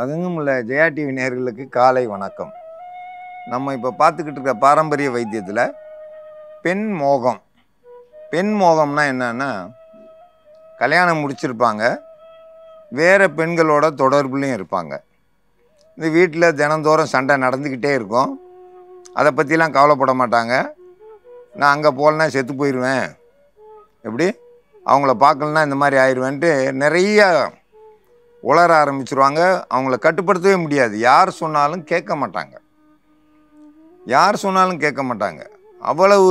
உலகெங்கும் உள்ள ஜெயா டிவி நேர்களுக்கு காலை வணக்கம் நம்ம இப்போ பார்த்துக்கிட்டு இருக்க பாரம்பரிய வைத்தியத்தில் பெண் மோகம் பெண் மோகம்னா என்னன்னா கல்யாணம் முடிச்சிருப்பாங்க வேறு பெண்களோட தொடர்புலையும் இருப்பாங்க இந்த வீட்டில் தினந்தோறும் சண்டை நடந்துக்கிட்டே இருக்கும் அதை பற்றிலாம் கவலைப்பட மாட்டாங்க நான் அங்கே போகலன்னா செத்து போயிடுவேன் எப்படி அவங்கள பார்க்கலன்னா இந்த மாதிரி ஆயிடுவேன்ட்டு நிறையா உளர ஆரம்பிச்சிருவாங்க அவங்கள கட்டுப்படுத்தவே முடியாது யார் சொன்னாலும் கேட்க மாட்டாங்க யார் சொன்னாலும் கேட்க மாட்டாங்க அவ்வளவு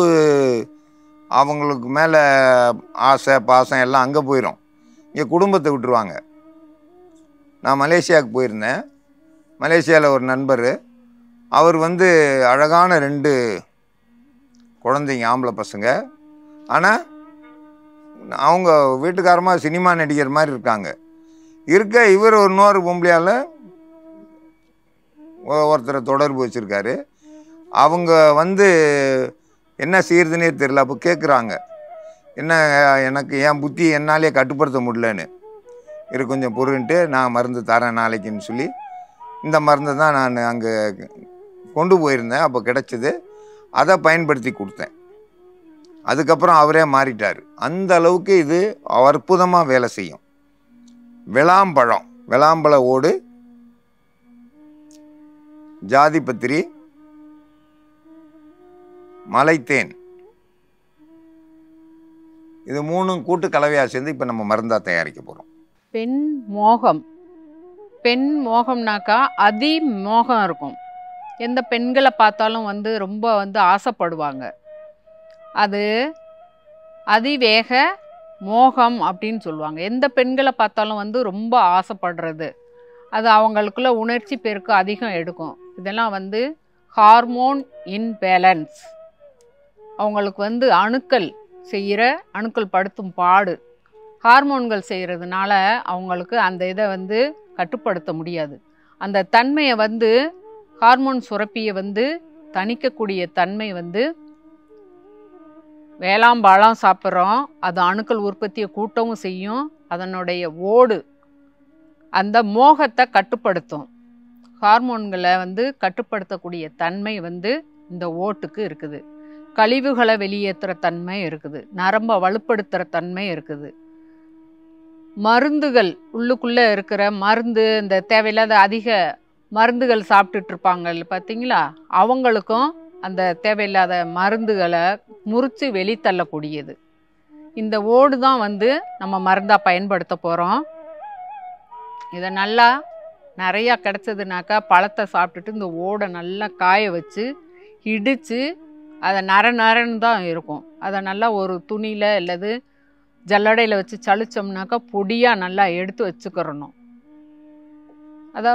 அவங்களுக்கு மேலே ஆசை பாசம் எல்லாம் அங்கே போயிடும் இங்கே குடும்பத்தை விட்டுருவாங்க நான் மலேசியாவுக்கு போயிருந்தேன் மலேசியாவில் ஒரு நண்பர் அவர் வந்து அழகான ரெண்டு குழந்தைங்க ஆம்பளை பசங்க ஆனால் அவங்க வீட்டுக்காரமாக சினிமா நடிகர் மாதிரி இருக்காங்க இருக்க இவர் ஒரு இன்னொரு பொம்பளையால் ஒருத்தரை தொடர்பு வச்சுருக்காரு அவங்க வந்து என்ன செய்கிறதுனே தெரில அப்போ கேட்குறாங்க என்ன எனக்கு என் புத்தி என்னாலே கட்டுப்படுத்த முடியலன்னு இரு கொஞ்சம் பொருன்ட்டு நான் மருந்து தரேன் நாளைக்குன்னு சொல்லி இந்த மருந்தை தான் நான் அங்கே கொண்டு போயிருந்தேன் அப்போ கிடச்சிது அதை பயன்படுத்தி கொடுத்தேன் அதுக்கப்புறம் அவரே மாறிட்டார் அந்த அளவுக்கு இது அற்புதமாக வேலை செய்யும் விளாம்பழம் விளாம்பழ ஓடு ஜாதிபத்திரி மலைத்தேன் இது மூணும் கூட்டு கலவையாக சேர்ந்து இப்போ நம்ம மருந்தாக தயாரிக்க போகிறோம் பெண் மோகம் பெண் மோகம்னாக்கா அதி மோகம் இருக்கும் எந்த பெண்களை பார்த்தாலும் வந்து ரொம்ப வந்து ஆசைப்படுவாங்க அது அதிவேக மோகம் அப்படின்னு சொல்லுவாங்க எந்த பெண்களை பார்த்தாலும் வந்து ரொம்ப ஆசைப்படுறது அது அவங்களுக்குள்ள உணர்ச்சி பெருக்கு அதிகம் எடுக்கும் இதெல்லாம் வந்து ஹார்மோன் இன்பேலன்ஸ் அவங்களுக்கு வந்து அணுக்கள் செய்கிற அணுக்கள் படுத்தும் பாடு ஹார்மோன்கள் செய்கிறதுனால அவங்களுக்கு அந்த இதை வந்து கட்டுப்படுத்த முடியாது அந்த தன்மையை வந்து ஹார்மோன் சுரப்பியை வந்து தணிக்கக்கூடிய தன்மை வந்து வேளாம்பாழம் சாப்பிட்றோம் அது அணுக்கள் உற்பத்தியை கூட்டவும் செய்யும் அதனுடைய ஓடு அந்த மோகத்தை கட்டுப்படுத்தும் ஹார்மோன்களை வந்து கட்டுப்படுத்தக்கூடிய தன்மை வந்து இந்த ஓட்டுக்கு இருக்குது கழிவுகளை வெளியேற்றுற தன்மை இருக்குது நரம்பை வலுப்படுத்துகிற தன்மை இருக்குது மருந்துகள் உள்ளுக்குள்ளே இருக்கிற மருந்து இந்த தேவையில்லாத அதிக மருந்துகள் சாப்பிட்டுட்டு இருப்பாங்க பார்த்தீங்களா அவங்களுக்கும் அந்த தேவையில்லாத மருந்துகளை முறித்து வெளித்தள்ளக்கூடியது இந்த ஓடு தான் வந்து நம்ம மருந்தாக பயன்படுத்த போகிறோம் இதை நல்லா நிறையா கிடச்சதுனாக்கா பழத்தை சாப்பிட்டுட்டு இந்த ஓடை நல்லா காய வச்சு இடித்து அதை நர நரன்னு தான் இருக்கும் அதை நல்லா ஒரு துணியில் அல்லது ஜல்லடையில் வச்சு சளிச்சோம்னாக்கா பொடியாக நல்லா எடுத்து வச்சுக்கிறணும் அதை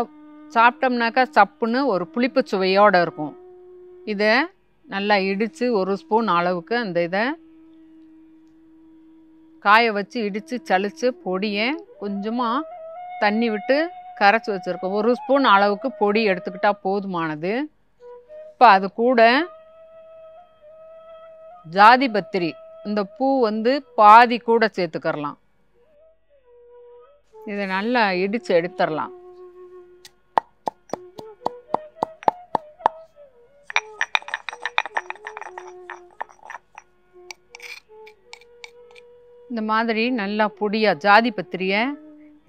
சாப்பிட்டோம்னாக்கா சப்புன்னு ஒரு புளிப்பு சுவையோடு இருக்கும் இதை நல்லா இடித்து ஒரு ஸ்பூன் அளவுக்கு அந்த இதை காய வச்சு இடித்து சளிச்சு பொடியை கொஞ்சமாக தண்ணி விட்டு கரைச்சி வச்சுருக்கோம் ஒரு ஸ்பூன் அளவுக்கு பொடி எடுத்துக்கிட்டால் போதுமானது இப்போ அது கூட ஜாதி பத்திரி இந்த பூ வந்து பாதி கூட சேர்த்துக்கரலாம் இதை நல்லா இடித்து எடுத்துடலாம் இந்த மாதிரி நல்லா பொடியாக ஜாதி பத்திரியை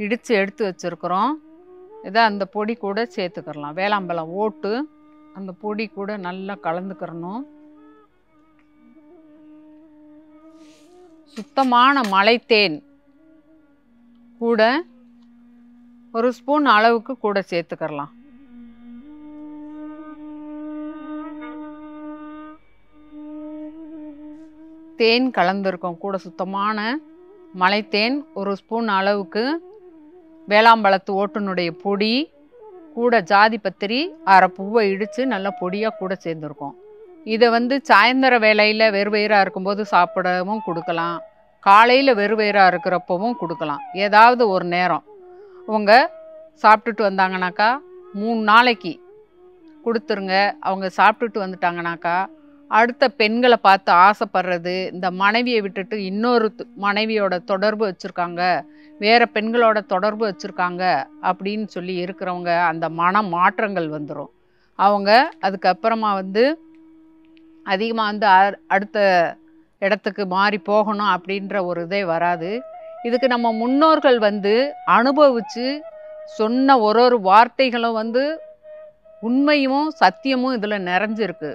இடித்து எடுத்து வச்சுருக்குறோம் இதை அந்த பொடி கூட சேர்த்துக்கிறலாம் வேளாம்பழம் ஓட்டு அந்த பொடி கூட நல்லா கலந்துக்கிறணும் சுத்தமான மலைத்தேன் கூட ஒரு ஸ்பூன் அளவுக்கு கூட சேர்த்துக்கிறலாம் தேன் கலந்துருக்கும் கூட சுத்தமான மலைத்தேன் ஒரு ஸ்பூன் அளவுக்கு வேளாம்பழத்து ஓட்டுனுடைய பொடி கூட ஜாதி பத்திரி அரை பூவை இடித்து நல்லா பொடியாக கூட சேர்ந்துருக்கோம் இதை வந்து சாயந்தர வேலையில் வெறுவயிறாக இருக்கும்போது சாப்பிடவும் கொடுக்கலாம் காலையில் வெறுவயிறாக இருக்கிறப்பவும் கொடுக்கலாம் ஏதாவது ஒரு நேரம் அவங்க சாப்பிட்டுட்டு வந்தாங்கனாக்கா மூணு நாளைக்கு கொடுத்துருங்க அவங்க சாப்பிட்டுட்டு வந்துட்டாங்கனாக்கா அடுத்த பெண்களை பார்த்து ஆசைப்படுறது இந்த மனைவியை விட்டுட்டு இன்னொரு மனைவியோட தொடர்பு வச்சுருக்காங்க வேறு பெண்களோட தொடர்பு வச்சுருக்காங்க அப்படின்னு சொல்லி இருக்கிறவங்க அந்த மன மாற்றங்கள் வந்துடும் அவங்க அதுக்கப்புறமா வந்து அதிகமாக வந்து அடுத்த இடத்துக்கு மாறி போகணும் அப்படின்ற ஒரு இதே வராது இதுக்கு நம்ம முன்னோர்கள் வந்து அனுபவித்து சொன்ன ஒரு ஒரு வார்த்தைகளும் வந்து உண்மையும் சத்தியமும் இதில் நிறைஞ்சிருக்கு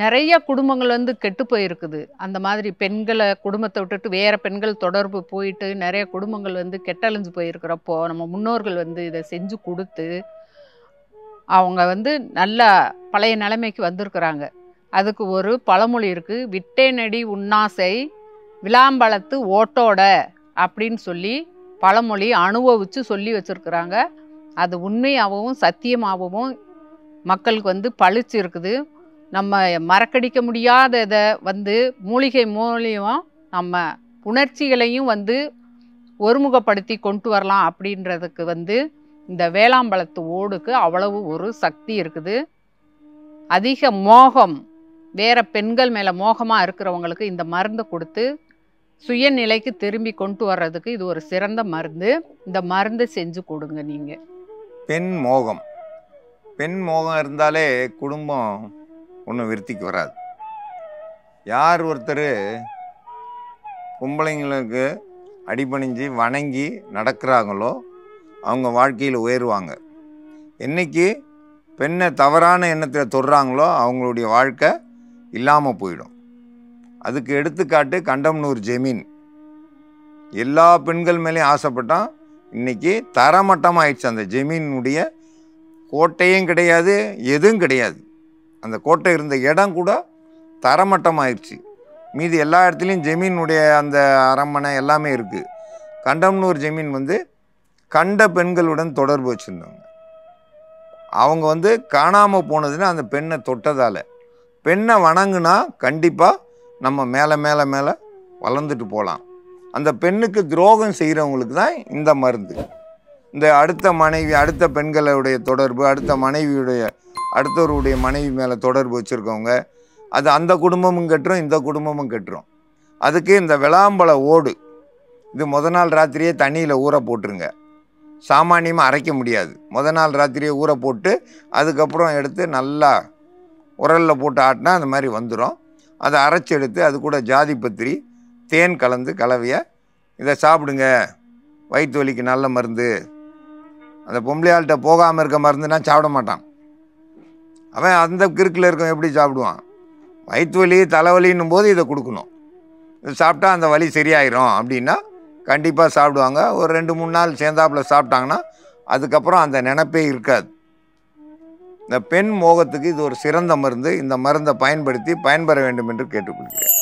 நிறைய குடும்பங்கள் வந்து கெட்டு போயிருக்குது அந்த மாதிரி பெண்களை குடும்பத்தை விட்டுட்டு வேறு பெண்கள் தொடர்பு போயிட்டு நிறைய குடும்பங்கள் வந்து கெட்டழிஞ்சு போயிருக்கிறப்போ நம்ம முன்னோர்கள் வந்து இதை செஞ்சு கொடுத்து அவங்க வந்து நல்ல பழைய நிலைமைக்கு வந்திருக்கிறாங்க அதுக்கு ஒரு பழமொழி இருக்குது விட்டேனடி உண்ணாசை விளாம்பழத்து ஓட்டோட அப்படின்னு சொல்லி பழமொழி அனுபவித்து சொல்லி வச்சுருக்குறாங்க அது உண்மையாகவும் சத்தியமாகவும் மக்களுக்கு வந்து பழிச்சு இருக்குது நம்ம மறக்கடிக்க முடியாத இதை வந்து மூலிகை மூலியமாக நம்ம உணர்ச்சிகளையும் வந்து ஒருமுகப்படுத்தி கொண்டு வரலாம் அப்படின்றதுக்கு வந்து இந்த வேளாம்பழத்து ஓடுக்கு அவ்வளவு ஒரு சக்தி இருக்குது அதிக மோகம் வேறு பெண்கள் மேலே மோகமாக இருக்கிறவங்களுக்கு இந்த மருந்து கொடுத்து சுயநிலைக்கு திரும்பி கொண்டு வர்றதுக்கு இது ஒரு சிறந்த மருந்து இந்த மருந்து செஞ்சு கொடுங்க நீங்கள் பெண் மோகம் பெண் மோகம் இருந்தாலே குடும்பம் ஒன்றும் விருத்திக்கு வராது யார் ஒருத்தர் பொம்பளைங்களுக்கு அடிபணிஞ்சு வணங்கி நடக்கிறாங்களோ அவங்க வாழ்க்கையில் உயருவாங்க என்றைக்கு பெண்ணை தவறான எண்ணத்தில் தொடுறாங்களோ அவங்களுடைய வாழ்க்கை இல்லாமல் போயிடும் அதுக்கு எடுத்துக்காட்டு கண்டம்னூர் ஜெமீன் எல்லா பெண்கள் மேலேயும் ஆசைப்பட்டான் இன்றைக்கி தரமட்டமாகிடுச்சு அந்த ஜெமீனுடைய கோட்டையும் கிடையாது எதுவும் கிடையாது அந்த கோட்டை இருந்த இடம் கூட தரமட்டம் ஆயிடுச்சு மீதி எல்லா இடத்துலையும் ஜெமீனுடைய அந்த அரண்மனை எல்லாமே இருக்குது கண்டம்னூர் ஜெமீன் வந்து கண்ட பெண்களுடன் தொடர்பு வச்சுருந்தாங்க அவங்க வந்து காணாமல் போனதுன்னா அந்த பெண்ணை தொட்டதால் பெண்ணை வணங்குனா கண்டிப்பாக நம்ம மேலே மேலே மேலே வளர்ந்துட்டு போகலாம் அந்த பெண்ணுக்கு துரோகம் செய்கிறவங்களுக்கு தான் இந்த மருந்து இந்த அடுத்த மனைவி அடுத்த பெண்களுடைய தொடர்பு அடுத்த மனைவியுடைய அடுத்தவருடைய மனைவி மேலே தொடர்பு வச்சுருக்கவங்க அது அந்த குடும்பமும் கட்டுறோம் இந்த குடும்பமும் கட்டுறோம் அதுக்கு இந்த விளாம்பழ ஓடு இது முத நாள் ராத்திரியே தண்ணியில் ஊற போட்டுருங்க சாமானியமாக அரைக்க முடியாது முத நாள் ராத்திரியே ஊற போட்டு அதுக்கப்புறம் எடுத்து நல்லா உரலில் போட்டு ஆட்டினா அந்த மாதிரி வந்துடும் அதை அரைச்சி எடுத்து அது கூட ஜாதி பத்திரி தேன் கலந்து கலவையை இதை சாப்பிடுங்க வயிற்று வலிக்கு நல்ல மருந்து அந்த பொம்பளையாள்கிட்ட போகாமல் இருக்க மருந்துனா சாப்பிட மாட்டான் அவன் அந்த கிறுக்கில் இருக்க எப்படி சாப்பிடுவான் வயிற்று வலி தலைவலின்னும் போது இதை கொடுக்கணும் இது சாப்பிட்டா அந்த வலி சரியாயிரும் அப்படின்னா கண்டிப்பாக சாப்பிடுவாங்க ஒரு ரெண்டு மூணு நாள் சேர்ந்தாப்பில் சாப்பிட்டாங்கன்னா அதுக்கப்புறம் அந்த நினப்பே இருக்காது இந்த பெண் மோகத்துக்கு இது ஒரு சிறந்த மருந்து இந்த மருந்தை பயன்படுத்தி பயன்பெற வேண்டும் என்று கேட்டுக்கொள்கிறேன்